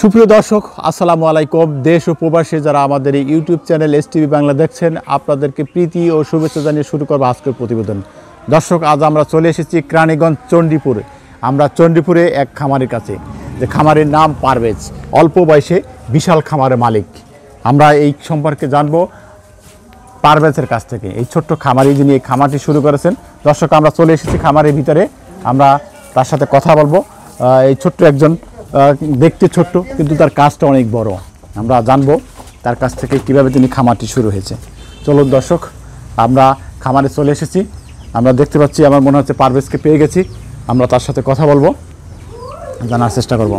সুপ্রিয় দর্শক আসসালামু আলাইকুম দেশ ও প্রবাসী যারা আমাদের এই YouTube channel S TV Bangla দেখছেন আপনাদেরকে প্রীতি ও শুভেচ্ছা জানিয়ে শুরু করবো আজকের প্রতিবেদন দর্শক আজ আমরা চলে এসেছি ক্রানীগঞ্জ চণ্ডীপুরে আমরা চণ্ডীপুরে এক খামারের কাছে যে খামারের নাম পারভেজ অল্প বয়সে বিশাল খামারের মালিক আমরা এই সম্পর্কে জানব পারভেজের কাছ থেকে এই ছোট্ট খামারি যিনি এই খামারটি শুরু করেছেন দর্শক আমরা চলে এসেছি খামারের ভিতরে আমরা তার সাথে কথা বলবো এই ছোট্ট একজন দেখতে ছোট্ট কিন্তু তার কাজটা অনেক বড় আমরা জানবো তার কাছ থেকে কিভাবে তিনি খামারটি শুরু হয়েছে চলো দর্শক আমরা খামারে চলে এসেছি আমরা দেখতে পাচ্ছি আমার মনে হচ্ছে পারভেজকে পেয়ে গেছি আমরা তার সাথে কথা বলবো জানার চেষ্টা করব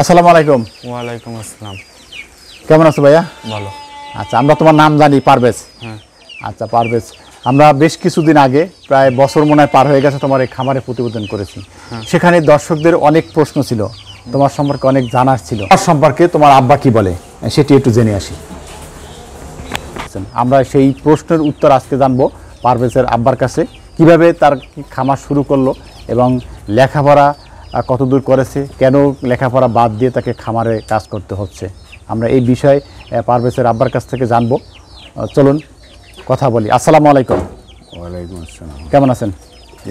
আসসালামু আলাইকুম ওয়ালাইকুম আসসালাম কেমন আছো ভাইয়া ভালো আচ্ছা আমরা তোমার নাম জানি পারভেজ হ্যাঁ আচ্ছা পারভেজ আমরা বেশ কিছুদিন আগে প্রায় বছর মনে পার হয়ে গেছে তোমার এই খামারে প্রতিবেদন করেছি হ্যাঁ। সেখানে দর্শকদের অনেক প্রশ্ন ছিল তোমার সম্পর্কে অনেক জানার ছিল তোমার সম্পর্কে তোমার আব্বা কি বলে সেটি একটু জেনে আসি আমরা সেই প্রশ্নের উত্তর আজকে জানবো পারভেজের আব্বার কাছে কিভাবে তার খামার শুরু করলো এবং লেখাপড়া কতদূর করেছে কেন লেখাপড়া বাদ দিয়ে তাকে খামারে কাজ করতে হচ্ছে আমরা এই বিষয়ে পারভেজের আব্বার কাছ থেকে জানবো চলুন কথা বলি আসসালামু আলাইকুম ওয়ালাইকুম আসসালাম কেমন আছেন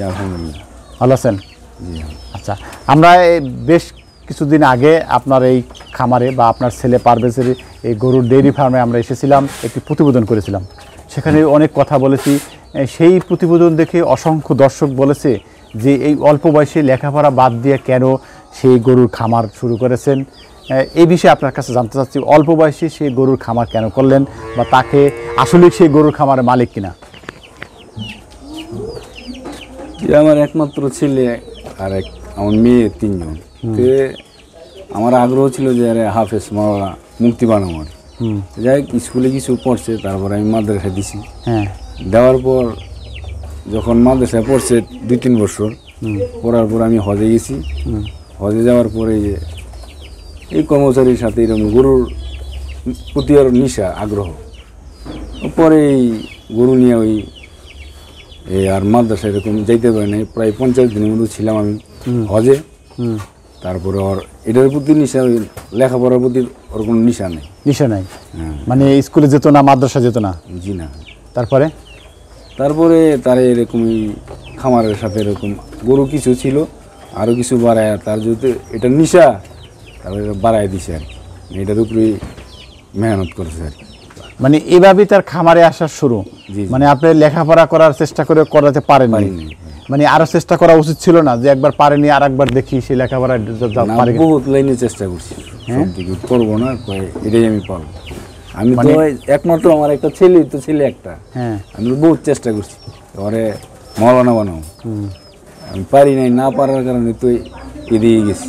আলহামদুলিল্লাহ ভালো আছেন আচ্ছা আমরা বেশ কিছুদিন আগে আপনার এই খামারে বা আপনার ছেলে পারভেজের এই গরুর ডেইরি ফার্মে আমরা এসেছিলাম একটি প্রতিবেদন করেছিলাম সেখানে অনেক কথা বলেছি সেই প্রতিবেদন দেখে অসংখ্য দর্শক বলেছে যে এই অল্প বয়সে লেখাপড়া বাদ দিয়ে কেন সেই গরুর খামার শুরু করেছেন এই বিষয়ে আপনার কাছে জানতে চাচ্ছি অল্প বয়সে সে গরুর খামার কেন করলেন বা তাকে আসলে সেই গরুর খামারের মালিক কিনা আমার একমাত্র ছেলে আর এক আমার মেয়ে তিনজন আমার আগ্রহ ছিল যে আরে হাফেজ মারা মুক্তি বানামার যাই হোক স্কুলে কিছু পড়ছে তারপর আমি মাদ্রাসায় দিছি হ্যাঁ দেওয়ার পর যখন মাদ্রাসায় পড়ছে দুই তিন বছর পড়ার পর আমি হজে গেছি হজে যাওয়ার পরে এই কর্মচারীর সাথে এরকম গরুর প্রতি আর নিশা আগ্রহ পরে এই গরু নিয়ে ওই আর মাদ্রাসা এরকম যাইতে পারি না প্রায় পঞ্চাশ দিনের মতো ছিলাম আমি হজে তারপরে ওর এটার প্রতি নিশা ওই লেখাপড়ার প্রতি ওর কোনো নিশা নেই নিশা নাই হ্যাঁ। মানে স্কুলে যেত না মাদ্রাসা যেত না জি না তারপরে তারপরে তার এরকম খামারের সাথে এরকম গরু কিছু ছিল আরও কিছু বাড়ায় তার যদি এটা নিশা তারপরে বাড়াই দিছে আর মানে এটার উপরেই মেহনত করেছে আর মানে এভাবেই তার খামারে আসার শুরু মানে আপনি লেখাপড়া করার চেষ্টা করে করাতে পারেন হ্যাঁ। মানে আরো চেষ্টা করা উচিত ছিল না যে একবার পারেনি আর একবার দেখি সেই লেখাপড়া বহুত লাইনে চেষ্টা করছি হ্যাঁ করবো না এটাই আমি পারবো আমি তো মানে একমাত্র আমার একটা ছেলে তো ছেলে একটা হ্যাঁ আমি বহুত চেষ্টা করছি ওরে মলানা বানাবো আমি পারি নাই না পারার কারণে তুই এদিকে গেছি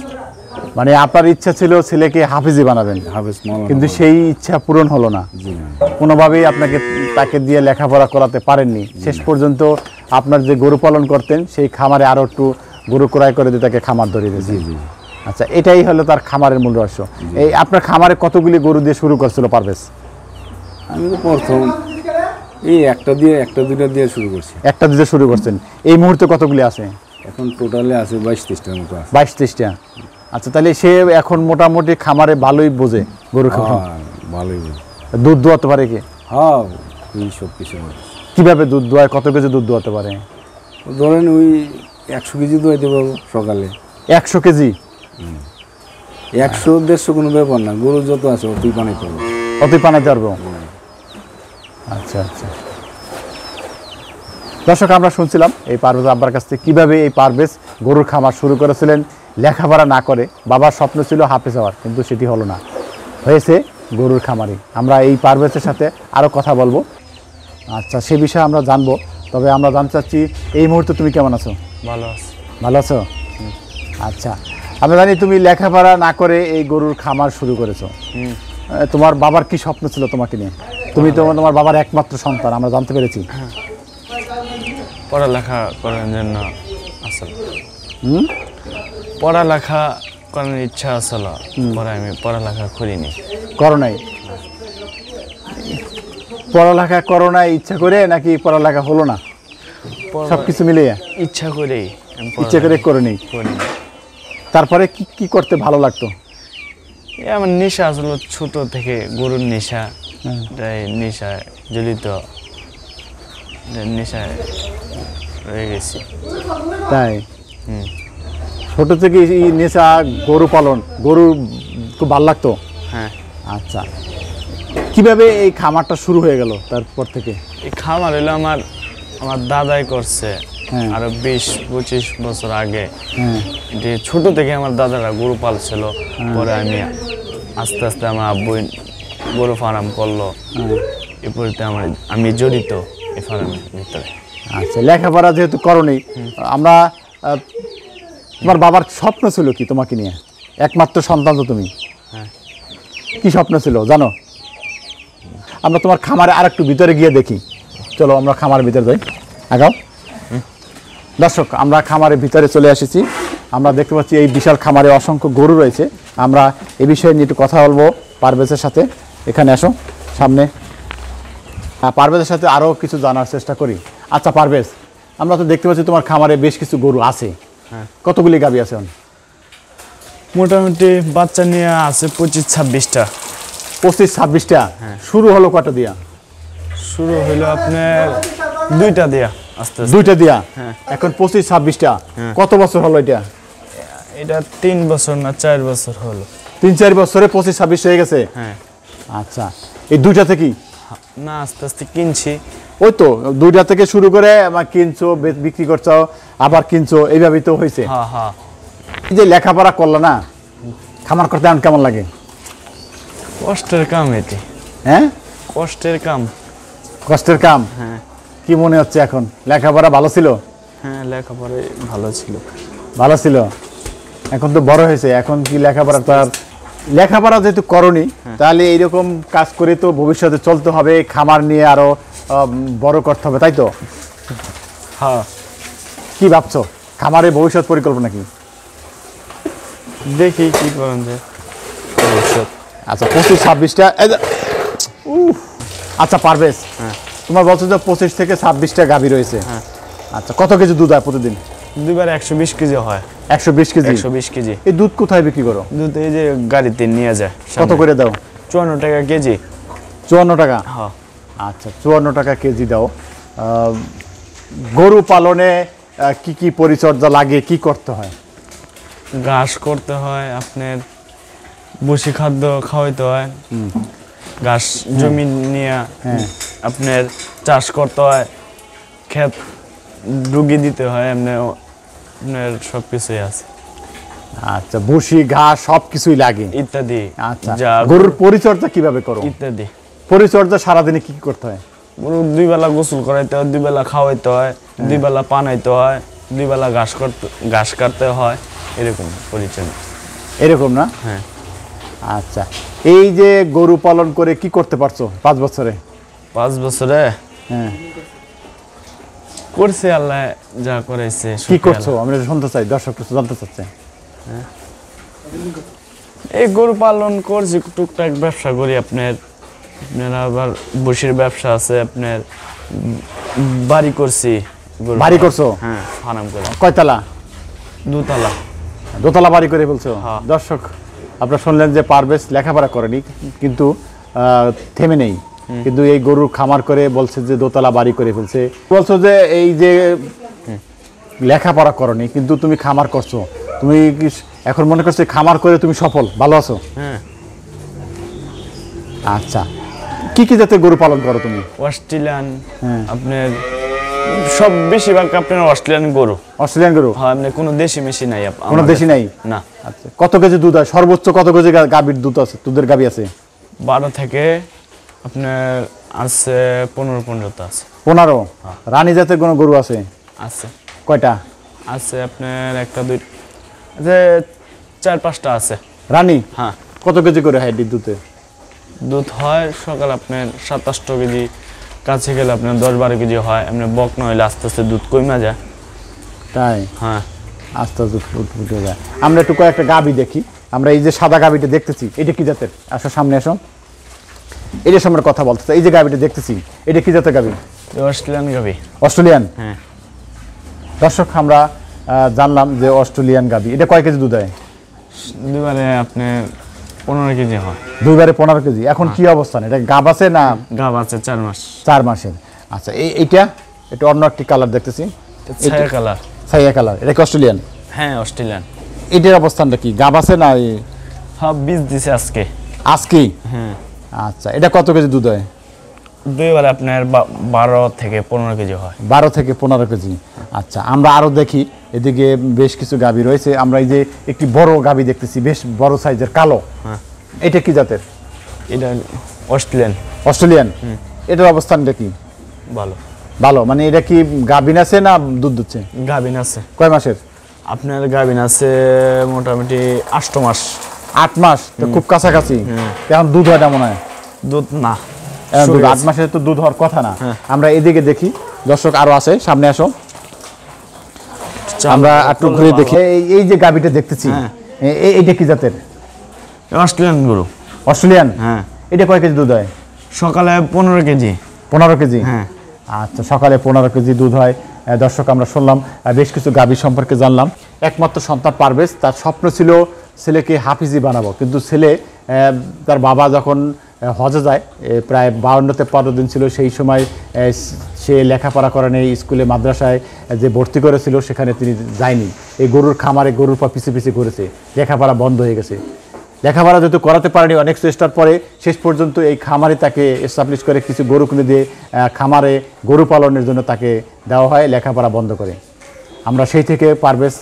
মানে আপনার ইচ্ছা ছিল ছেলেকে হাফিজি বানাবেন হাফিজ কিন্তু সেই ইচ্ছা পূরণ হলো না কোনোভাবেই আপনাকে তাকে দিয়ে লেখাপড়া করাতে পারেননি শেষ পর্যন্ত আপনার যে গরু পালন করতেন সেই খামারে আরও একটু গরু ক্রয় করে দিয়ে তাকে খামার ধরিয়ে দিয়েছে আচ্ছা এটাই হলো তার খামারের মূল রহস্য এই আপনার খামারে কতগুলি গরু দিয়ে শুরু করছিল পারভেজ আমি তো প্রথম এই একটা দিয়ে একটা দুটো দিয়ে শুরু করছি একটা দুটো শুরু করছেন এই মুহূর্তে কতগুলি আছে এখন টোটালে আছে বাইশ তেইশটার মতো বাইশ তেইশটা আচ্ছা তাহলে সে এখন মোটামুটি খামারে ভালোই বোঝে গরুর হ্যাঁ, খামার ভালোই বোঝে দুধ দোয়াতে পারে কি হ্যাঁ সব কিছু কীভাবে দুধ দোয়ায় কত কেজি দুধ দোয়াতে পারে ধরেন ওই একশো কেজি দোয়াইতে পারবো সকালে একশো কেজি একশো দেড়শো কোনো ব্যাপার না গরু যত আছে অতই পানাইতে পারবো অতই পানাইতে পারবো আচ্ছা আচ্ছা দর্শক আমরা শুনছিলাম এই পারভেজ আব্বার কাছ থেকে কীভাবে এই পারভেজ গরুর খামার শুরু করেছিলেন লেখাপড়া না করে বাবার স্বপ্ন ছিল হাফেজ হওয়ার কিন্তু সেটি হলো না হয়েছে গরুর খামারি আমরা এই পারভেজের সাথে আরও কথা বলবো আচ্ছা সে বিষয়ে আমরা জানবো তবে আমরা জানতে চাচ্ছি এই মুহূর্তে তুমি কেমন আছো ভালো আছো ভালো আছো আচ্ছা আমরা জানি তুমি লেখাপড়া না করে এই গরুর খামার শুরু করেছো তোমার বাবার কি স্বপ্ন ছিল তোমাকে নিয়ে তুমি তো হ্যাঁ। তোমার বাবার একমাত্র সন্তান আমরা জানতে পেরেছি হ্যাঁ। পড়ালেখা করার জন্য আসলে হুম পড়ালেখা করার ইচ্ছা আসলো পরে আমি পড়ালেখা করিনি করোনায় পড়ালেখা করোনায় ইচ্ছা করে নাকি পড়ালেখা হলো না সবকিছু মিলে ইচ্ছা করে ইচ্ছা করে করে তারপরে কি কি করতে ভালো লাগতো আমার নেশা আসলো ছোট থেকে গরুর নেশা নেশা জড়িত নেশায় রয়ে গেছি তাই হুম ছোট থেকে নেশা গরু পালন গরু খুব ভালো লাগতো হ্যাঁ আচ্ছা কিভাবে এই খামারটা শুরু হয়ে গেল তারপর থেকে এই খামার হলো আমার আমার দাদাই করছে হ্যাঁ। আরো বিশ পঁচিশ বছর আগে হ্যাঁ। যে ছোট থেকে আমার দাদারা গরু পালছিল হ্যাঁ। পরে আমি আস্তে আস্তে আমার আব্বু গরু ফার্ম করলো এরপরে আমার আমি জড়িত এই ফার্মের ভিতরে আচ্ছা লেখাপড়া যেহেতু করনি আমরা তোমার বাবার স্বপ্ন ছিল কি তোমাকে নিয়ে একমাত্র সন্তান তো তুমি হ্যাঁ। কি স্বপ্ন ছিল জানো আমরা তোমার খামারে আর একটু ভিতরে গিয়ে দেখি চলো আমরা খামার ভিতরে যাই আগাও দর্শক আমরা খামারের ভিতরে চলে এসেছি আমরা দেখতে পাচ্ছি এই বিশাল খামারে অসংখ্য গরু রয়েছে আমরা এ বিষয়ে নিয়ে একটু কথা বলবো পারভেজের সাথে এখানে আসো সামনে হ্যাঁ পারভেজের সাথে আরও কিছু জানার চেষ্টা করি আচ্ছা পারভেজ আমরা তো দেখতে পাচ্ছি তোমার খামারে বেশ কিছু গরু আছে হ্যাঁ। কতগুলি গাবি আছে মোটামুটি বাচ্চা নিয়ে আছে পঁচিশ ছাব্বিশটা পঁচিশ ছাব্বিশটা হ্যাঁ। শুরু হলো কটা দিয়া শুরু হলো আপনার দুইটা দিয়া আস্তে দুইটা দিয়া হ্যাঁ। এখন পঁচিশ ছাব্বিশটা কত বছর হলো এটা এটা তিন বছর না চার বছর হলো তিন চার বছরে পঁচিশ ছাব্বিশ হয়ে গেছে আচ্ছা এই দুইটা থেকে না আস্তে আস্তে কিনছি ওই তো দুইটা থেকে শুরু করে আমার কিনছো বিক্রি করছো আবার কিনছো এইভাবেই তো হয়েছে এই যে লেখাপড়া করলো না খামার করতে আমার কেমন লাগে কষ্টের কাম এটি হ্যাঁ কষ্টের কাম কষ্টের কাম হ্যাঁ কি মনে হচ্ছে এখন লেখাপড়া ভালো ছিল হ্যাঁ লেখাপড়া ভালো ছিল ভালো ছিল এখন তো বড় হয়েছে এখন কি লেখাপড়া তো আর লেখাপড়া যেহেতু করনি হ্যাঁ। তাহলে এইরকম কাজ করে তো ভবিষ্যতে চলতে হবে খামার নিয়ে আরো বড় করতে হবে তাই তো হ্যাঁ কি ভাবছো খামারের ভবিষ্যৎ পরিকল্পনা কি দেখি কি করেন যে আচ্ছা পঁচিশ ছাব্বিশটা আচ্ছা পারবেশ হ্যাঁ। তোমার বলছো যে পঁচিশ থেকে ছাব্বিশটা গাভী রয়েছে হ্যাঁ। আচ্ছা কত কেজি দুধ হয় প্রতিদিন দুবার একশো বিশ কেজি হয় একশো বিশ কেজি একশো বিশ কেজি এই দুধ কোথায় বিক্রি করো দুধ এই যে গাড়িতে নিয়ে যায় কত করে দাও চুয়ান্ন টাকা কেজি চুয়ান্ন টাকা হ্যাঁ আচ্ছা চুয়ান্ন টাকা কেজি দাও গরু পালনে কি কি পরিচর্যা লাগে কি করতে হয় ঘাস করতে হয় আপনার বসি খাদ্য খাওয়াইতে হয় ঘাস জমি নিয়ে হ্যাঁ। আপনার চাষ করতে হয় ক্ষেত ডুগি দিতে হয় এমনি আপনার আচ্ছা বসি ঘাস সব লাগে ইত্যাদি আচ্ছা গরুর পরিচর্যা কিভাবে করো ইত্যাদি পরিচর্যা সারাদিনে কি করতে হয় গরুর দুই বেলা গোসল করাইতে হয় দুই বেলা খাওয়াইতে হয় হ্যাঁ। দুই বেলা পানাইতে হয় দুই বেলা ঘাস ঘাস কাটতে হয় এরকম পরিচর্যা এরকম না হ্যাঁ আচ্ছা এই যে গরু পালন করে কি করতে পারছো পাঁচ বছরে পাঁচ বছরে হ্যাঁ করছে আল্লাহ যা করেছে কি করছো আমরা শুনতে চাই দর্শক কিছু জানতে চাচ্ছে হ্যাঁ। এই গরু পালন করছি টুকটাক ব্যবসা করি আপনার আপনার আবার বসির ব্যবসা আছে আপনার বাড়ি করছি বাড়ি করছো হ্যাঁ ফার্ম করে কয়তলা দুতলা দোতলা বাড়ি করে বলছো হ্যাঁ। দর্শক আপনারা শুনলেন যে পারভেজ লেখাপড়া করেনি কিন্তু থেমে নেই কিন্তু এই গরুর খামার করে বলছে যে দোতলা বাড়ি করে ফেলছে বলছো যে এই যে লেখাপড়া করনি কিন্তু তুমি খামার করছো তুমি এখন মনে করছো খামার করে তুমি সফল ভালো আছো হ্যাঁ। আচ্ছা কি কি জাতের গরু পালন করো তুমি অস্ট্রেলিয়ান হ্যাঁ। আপনার সব বেশিরভাগ আপনার অস্ট্রেলিয়ান গরু অস্ট্রেলিয়ান গরু হ্যাঁ আপনি মানে কোনো দেশি মেশি নাই কোনো দেশি নাই না আচ্ছা কত কেজি দুধ হয় সর্বোচ্চ কত কেজি গাভীর দুধ আছে দুধের গাভী আছে বারো থেকে আপনার আছে পনেরো পনেরোটা আছে পনেরো হ্যাঁ। রানী জাতের কোনো গরু আছে আছে কয়টা আছে আপনার একটা দুই যে চার পাঁচটা আছে রানী হ্যাঁ কত কেজি করে হয় দুধে দুধ হয় সকাল আপনার সাতাশটা কেজি কাছে গেলে আপনার দশ বারো কেজি হয় আপনার বক নইলে আস্তে আস্তে দুধ কমে যায় তাই হ্যাঁ আস্তে আস্তে ফুটে যায় আমরা একটু কয়েকটা গাবি দেখি আমরা এই যে সাদা গাবিটা দেখতেছি এটা কি জাতের আসো সামনে আসো এটার সামনে কথা বলতেছে এই যে গাভিটা দেখতেছি এটা কি জাতের গাভি অস্ট্রেলিয়ান গাভি অস্ট্রেলিয়ান হ্যাঁ দর্শক আমরা জানলাম যে অস্ট্রেলিয়ান গাভি এটা কয় কেজি দুধ দেয় দুবারে আপনি পনেরো কেজি হয় দুইবারে পনেরো কেজি এখন কি হ্যাঁ। অবস্থান এটা গাব আছে না গাব আছে চার মাস চার মাসের আচ্ছা এই এইটা এটা অন্য একটি কালার দেখতেছি ছায়া কালার ছায়া কালার এটা কি অস্ট্রেলিয়ান হ্যাঁ অস্ট্রেলিয়ান এটার অবস্থানটা কি গাব আছে না হ্যাঁ বীজ দিছে আজকে আজকে হ্যাঁ আচ্ছা এটা কত কেজি দুধ হয় বেলা আপনার বারো থেকে পনেরো কেজি হয় বারো থেকে পনেরো কেজি আচ্ছা আমরা আরও দেখি এদিকে বেশ কিছু গাভী রয়েছে আমরা এই যে একটি বড় গাবি দেখতেছি বেশ বড় সাইজের কালো হ্যাঁ। এটা কি জাতের এটা অস্ট্রেলিয়ান অস্ট্রেলিয়ান এটার অবস্থানটা কি ভালো ভালো মানে এটা কি গাভিন আছে না দুধ দিচ্ছে গাভিন আছে কয় মাসের আপনার গাভিন আছে মোটামুটি আষ্ট মাস আট মাস তো খুব কাছাকাছি এখন দুধ হয় না মনে হয় দুধ না দুধ আট মাসে তো দুধ হওয়ার কথা না হ্যাঁ। আমরা এদিকে দেখি দর্শক আরো আছে সামনে আসো আমরা একটু ঘুরে দেখি এই যে গাবিটা দেখতেছি হ্যাঁ। এইটা কি জাতের অস্ট্রেলিয়ান গরু অস্ট্রেলিয়ান হ্যাঁ এটা কয় কেজি দুধ হয় সকালে পনেরো কেজি পনেরো কেজি হ্যাঁ আচ্ছা সকালে পনেরো কেজি দুধ হয় দর্শক আমরা শুনলাম বেশ কিছু গাবি সম্পর্কে জানলাম একমাত্র সন্তান পারভেজ তার স্বপ্ন ছিল ছেলেকে হাফিজি বানাবো কিন্তু ছেলে তার বাবা যখন হজে যায় প্রায় বাউন্নতে পনেরো দিন ছিল সেই সময় সে লেখাপড়া করেন এই স্কুলে মাদ্রাসায় যে ভর্তি করেছিল সেখানে তিনি যায়নি এই গরুর খামারে গরুর পা পিছিয়ে পিছিয়ে ঘুরেছে লেখাপড়া বন্ধ হয়ে গেছে লেখাপড়া যেহেতু করাতে পারেনি অনেক চেষ্টার পরে শেষ পর্যন্ত এই খামারে তাকে এস্টাবলিশ করে কিছু গরু কিনে দিয়ে খামারে গরু পালনের জন্য তাকে দেওয়া হয় লেখাপড়া বন্ধ করে আমরা সেই থেকে পারভেজ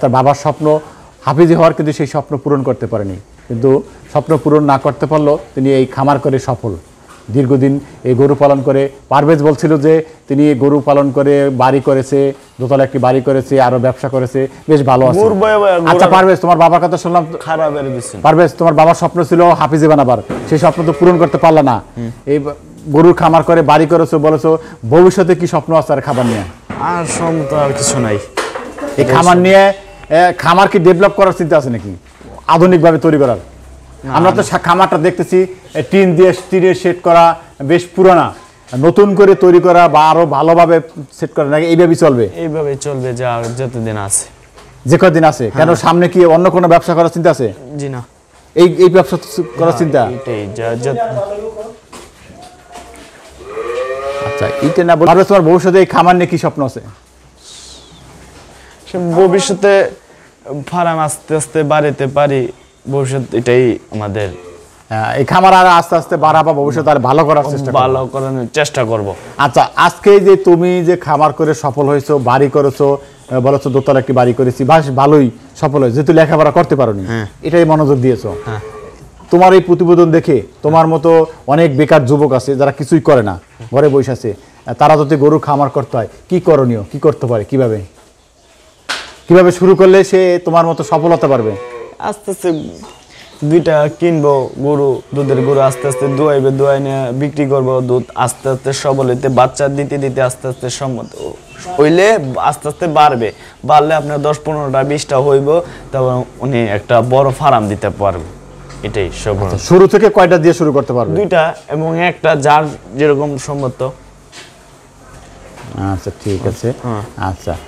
তার বাবার স্বপ্ন হাফিজি হওয়ার কিন্তু সেই স্বপ্ন পূরণ করতে পারেনি কিন্তু স্বপ্ন পূরণ না করতে পারলেও তিনি এই খামার করে সফল দীর্ঘদিন এই গরু পালন করে পারভেজ বলছিল যে তিনি গরু পালন করে বাড়ি করেছে দোতলা একটি বাড়ি করেছে আরো ব্যবসা করেছে বেশ ভালো আছে আচ্ছা পারভেজ তোমার বাবার কথা শুনলাম পারভেজ তোমার বাবার স্বপ্ন ছিল হাফিজে বানাবার সেই স্বপ্ন তো পূরণ করতে পারলো না এই গরুর খামার করে বাড়ি করেছো বলেছো ভবিষ্যতে কি স্বপ্ন আছে আর খাবার নিয়ে আর স্বপ্ন আর কিছু নাই এই খামার নিয়ে খামার কি ডেভেলপ করার চিন্তা আছে নাকি আধুনিকভাবে তৈরি করার আমরা তো খামারটা দেখতেছি টিন দিয়ে টিনের সেট করা বেশ পুরানা নতুন করে তৈরি করা বা আরো ভালোভাবে সেট করা নাকি এইভাবেই চলবে এইভাবে চলবে যা যতদিন আছে যে কদিন আছে হ্যাঁ। কেন সামনে কি অন্য কোনো ব্যবসা করার চিন্তা আছে জি না এই এই ব্যবসা করার চিন্তা আচ্ছা এইটা না বলে তোমার ভবিষ্যতে এই খামার নিয়ে কি স্বপ্ন আছে ভবিষ্যতে ফার্ম আস্তে আস্তে বাড়াতে পারি ভবিষ্যৎ এটাই আমাদের হ্যাঁ, এই খামার আর আস্তে আস্তে বাড়াবা ভবিষ্যতে আর ভালো করার চেষ্টা ভালো করার চেষ্টা করব আচ্ছা আজকে যে তুমি যে খামার করে সফল হয়েছো বাড়ি করেছো বলেছো দোতলা একটি বাড়ি করেছি বাস ভালোই সফল হয়েছে যেহেতু লেখাপড়া করতে পারোনি হ্যাঁ। এটাই মনোযোগ দিয়েছো হ্যাঁ। তোমার এই প্রতিবেদন দেখে তোমার মতো অনেক বেকার যুবক আছে যারা কিছুই করে না ঘরে বসে আছে তারা যদি গরু খামার করতে হয় কি করণীয় কি করতে পারে কিভাবে কিভাবে শুরু করলে সে তোমার মতো সফল হতে পারবে আস্তে আস্তে দুইটা কিনবো গরু দুধের গরু আস্তে আস্তে দোয়াইবে দোয়াই নিয়ে বিক্রি করবো দুধ আস্তে আস্তে সবল হইতে বাচ্চা দিতে দিতে আস্তে আস্তে সম্মত হইলে আস্তে আস্তে বাড়বে বাড়লে আপনার দশ পনেরোটা বিশটা হইব তারপর উনি একটা বড় ফার্ম দিতে পারবে এটাই সব আচ্ছা, শুরু থেকে কয়টা দিয়ে শুরু করতে পারবে দুইটা এবং একটা যার যেরকম সম্মত আচ্ছা ঠিক আছে হ্যাঁ। আচ্ছা